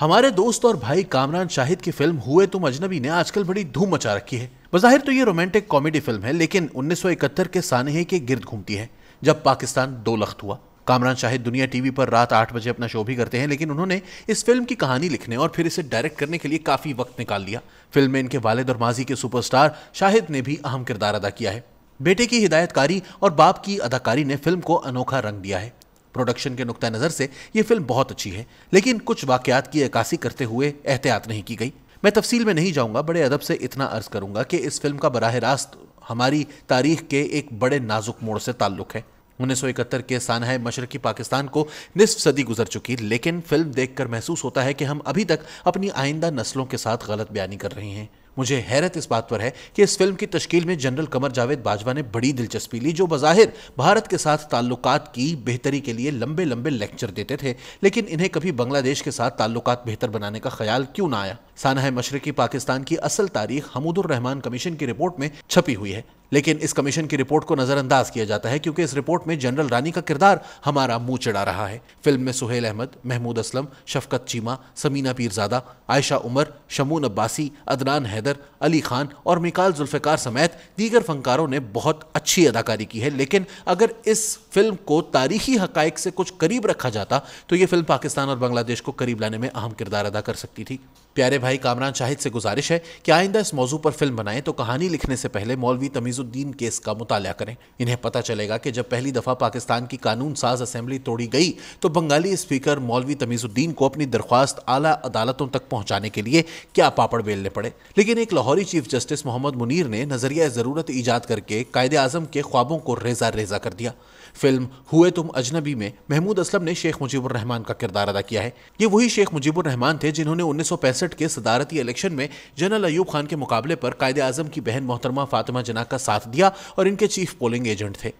हमारे दोस्त और भाई कामरान शाहिद की फिल्म हुए तुम अजनबी ने आजकल बड़ी धूम मचा रखी है बज़ाहिर तो ये रोमांटिक कॉमेडी फिल्म है लेकिन 1971 के सानहे के गिर्द घूमती है जब पाकिस्तान दो लख्त हुआ कामरान शाहिद दुनिया टीवी पर रात आठ बजे अपना शो भी करते हैं लेकिन उन्होंने इस फिल्म की कहानी लिखने और फिर इसे डायरेक्ट करने के लिए काफ़ी वक्त निकाल लिया फिल्म में इनके वालिद और माजी के सुपरस्टार शाहिद ने भी अहम किरदार अदा किया है बेटे की हिदायतकारी और बाप की अदाकारी ने फिल्म को अनोखा रंग दिया है प्रोडक्शन के नुकतः नज़र से ये फिल्म बहुत अच्छी है लेकिन कुछ वाकयात की अक्सी करते हुए एहतियात नहीं की गई मैं तफसील में नहीं जाऊंगा बड़े अदब से इतना अर्ज़ करूंगा कि इस फिल्म का बरह रास्त हमारी तारीख के एक बड़े नाजुक मोड़ से ताल्लुक़ है उन्नीस सौ इकहत्तर के सानहा मशरकी पाकिस्तान को निसफ सदी गुजर चुकी लेकिन फिल्म देखकर महसूस होता है कि हम अभी तक अपनी आइंदा नस्लों के साथ गलत बयानी कर रहे हैं मुझे हैरत इस बात पर है कि इस फिल्म की तश्कील में जनरल कमर जावेद बाजवा ने बड़ी दिलचस्पी ली जो बाहिर भारत के साथ ताल्लुक की बेहतरी के लिए लंबे लंबे लेक्चर देते थे लेकिन इन्हें कभी बांग्लादेश के साथ ताल्लुक बेहतर बनाने का ख्याल क्यों ना आया सानहा मशरकी पाकिस्तान की असल तारीख हमूदुर रहमान कमीशन की रिपोर्ट में छपी हुई है लेकिन इस कमीशन की रिपोर्ट को नजरअंदाज किया जाता है क्योंकि इस रिपोर्ट में जनरल रानी का किरदार हमारा मुंह चढ़ा रहा है फिल्म में सुहेल अहमद महमूद असलम शफकत चीमा समीना पीरजादा आयशा उमर शमून अब्बासी अदनान हैदर अली खान और मिकाल जुल्फिकार समेत दीगर फनकारों ने बहुत अच्छी अदाकारी की है लेकिन अगर इस फिल्म को तारीखी हक से कुछ करीब रखा जाता तो ये फिल्म पाकिस्तान और बांग्लादेश को करीब लाने में अहम किरदार अदा कर सकती थी प्यारे भाई कामरान शाहिद से गुजारिश है कि आइंदा इस मौजू पर फिल्म बनाएं तो कहानी लिखने से पहले मौलवी तमीज़ुद्दीन केस का मुताल करें इन्हें पता चलेगा कि जब पहली दफ़ा पाकिस्तान की कानून साज असम्बली तोड़ी गई तो बंगाली स्पीकर मौलवी तमीज़ुद्दीन को अपनी दरख्वास्त आला अदालतों तक पहुंचाने के लिए क्या पापड़ बेलने पड़े लेकिन एक लाहौरी चीफ जस्टिस मोहम्मद मुनीर ने नजरिया ज़रूरत ईजाद करके कायद आजम के ख्वाबों को रेजा रेजा कर दिया फिल्म हुए तुम अजनबी में महमूद असलम ने शेख मुजीबुर रहमान का किरदार अदा किया है ये वही शेख मुजीबुर रहमान थे जिन्होंने उन्नीस 1963 के सदारती इलेक्शन में जनरल अयूब खान के मुकाबले पर कायदे आजम की बहन मोहतरमा फातिमा जना का साथ दिया और इनके चीफ पोलिंग एजेंट थे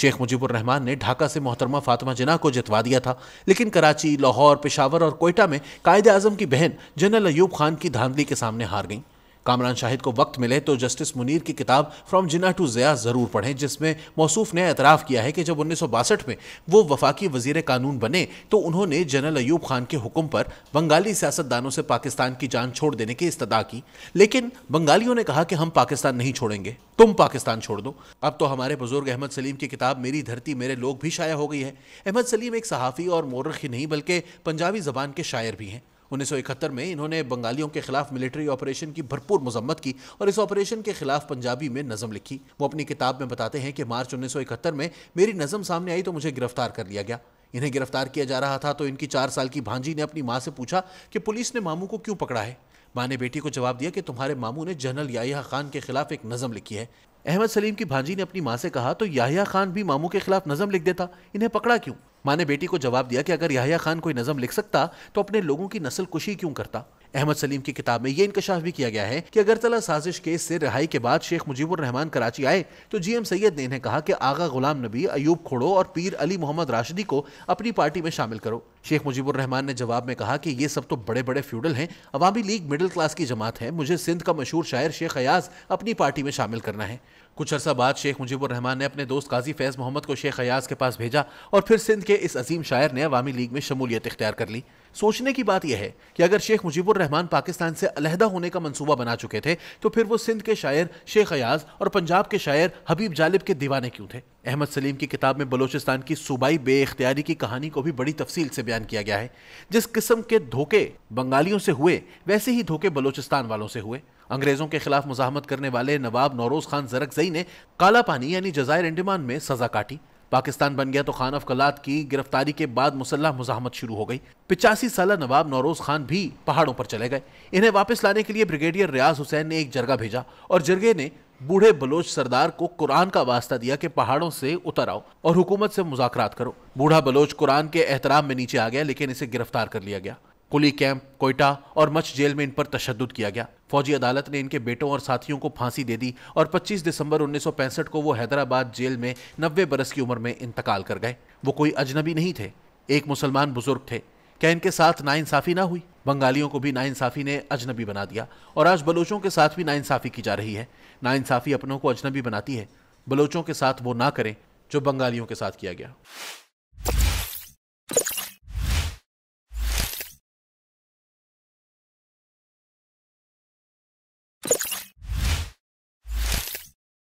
शेख मुजीबुर रहमान ने ढाका से मोहतरमा फातिमा जना को जितवा दिया था लेकिन कराची लाहौर पेशावर और कोयटा में कायदे आजम की बहन जनरल अयूब खान की धांधली के सामने हार गईं कामरान शाहिद को वक्त मिले तो जस्टिस मुनीर की किताब फ्रॉम जिना टू ज़या ज़रूर पढ़ें जिसमें मौसूफ ने एतराफ़ किया है कि जब उन्नीस में वो वफाकी वजीर कानून बने तो उन्होंने जनरल अयूब खान के हुक्म पर बंगाली सियासतदानों से पाकिस्तान की जान छोड़ देने की इस्तः की लेकिन बंगालियों ने कहा कि हम पाकिस्तान नहीं छोड़ेंगे तुम पाकिस्तान छोड़ दो अब तो हमारे बुजुर्ग अहमद सलीम की किताब मेरी धरती मेरे लोग भी शाया हो गई है अहमद सलीम एक सहाफ़ी और मोरख ही नहीं बल्कि पंजाबी ज़बान के शायर भी हैं 1971 में इन्होंने बंगालियों के खिलाफ मिलिट्री ऑपरेशन की भरपूर मजम्मत की और इस ऑपरेशन के खिलाफ पंजाबी में नज़म लिखी वो अपनी किताब में बताते हैं कि मार्च 1971 में मेरी नज़म सामने आई तो मुझे गिरफ्तार कर लिया गया इन्हें गिरफ्तार किया जा रहा था तो इनकी चार साल की भांजी ने अपनी माँ से पूछा कि पुलिस ने मामू को क्यों पकड़ा है माँ ने बेटी को जवाब दिया कि तुम्हारे मामू ने जनरल याहिया खान के खिलाफ एक नज़म लिखी है अहमद सलीम की भांजी ने अपनी माँ से कहा तो याहिया खान भी मामू के खिलाफ नज़म लिख देता इन्हें पकड़ा क्यों माँ ने बेटी को जवाब दिया कि अगर याहिया खान कोई नज़म लिख सकता तो अपने लोगों की नस्ल कुशी क्यों करता अहमद सलीम की किताब में ये इंकशाफ भी किया गया है कि अगरतला साजिश केस से रिहाई के बाद शेख मुजीबुर रहमान कराची आए तो जीएम सैयद ने इन्हें कहा कि आगा गुलाम नबी अयूब खोड़ो और पीर अली मोहम्मद राशिदी को अपनी पार्टी में शामिल करो शेख मुजीबुर रहमान ने जवाब में कहा कि ये सब तो बड़े बड़े फ्यूडल हैं अवामी लीग मिडिल क्लास की जमात है मुझे सिंध का मशहूर शायर शेख अयाज अपनी पार्टी में शामिल करना है कुछ अरसा बाद शेख मुजीबुर रहमान ने अपने दोस्त काजी फैज़ मोहम्मद को शेख अयाज के पास भेजा और फिर सिंध के इस अजीम शायर ने अवामी लीग में शमूलियत इख्तियार कर ली सोचने की बात यह है कि अगर शेख मुजीबुर रहमान पाकिस्तान से अलहदा होने का मंसूबा बना चुके थे तो फिर वो सिंध के शायर शेख अयाज और पंजाब के शायर हबीब जालिब के दीवाने क्यों थे अहमद सलीम की किताब में बलोचिस्तान की सूबाई बे अख्तियारी की कहानी को भी बड़ी तफसील से बयान किया गया है जिस किस्म के धोखे बंगालियों से हुए वैसे ही धोखे बलोचिस्तान वालों से हुए अंग्रेजों के खिलाफ मुजामत करने वाले नवाब नौरोज खान जरकजई ने काला पानी यानी जजायर एंडमान में सजा काटी पाकिस्तान बन गया तो खान कलात की गिरफ्तारी के बाद मुसल्ह मुजामत शुरू हो गई पिचासी साल नवाब नौरोज खान भी पहाड़ों पर चले गए इन्हें वापस लाने के लिए ब्रिगेडियर रियाज हुसैन ने एक जरगा भेजा और जरगे ने बूढ़े बलोच सरदार को कुरान का वास्ता दिया कि पहाड़ों से उतर आओ और हुकूमत से मुजाकर करो बूढ़ा बलोच कुरान के एहतराम में नीचे आ गया लेकिन इसे गिरफ्तार कर लिया गया कुली कैंप कोयटा और मच्छ जेल में इन पर तशद किया गया फौजी अदालत ने इनके बेटों और साथियों को फांसी दे दी और 25 दिसंबर 1965 को वो हैदराबाद जेल में 90 बरस की उम्र में इंतकाल कर गए वो कोई अजनबी नहीं थे एक मुसलमान बुजुर्ग थे क्या इनके साथ नाइंसाफी ना हुई बंगालियों को भी नाइंसाफी ने अजनबी बना दिया और आज बलोचों के साथ भी नाइंसाफी की जा रही है नाइंसाफी अपनों को अजनबी बनाती है बलोचों के साथ वो ना करें जो बंगालियों के साथ किया गया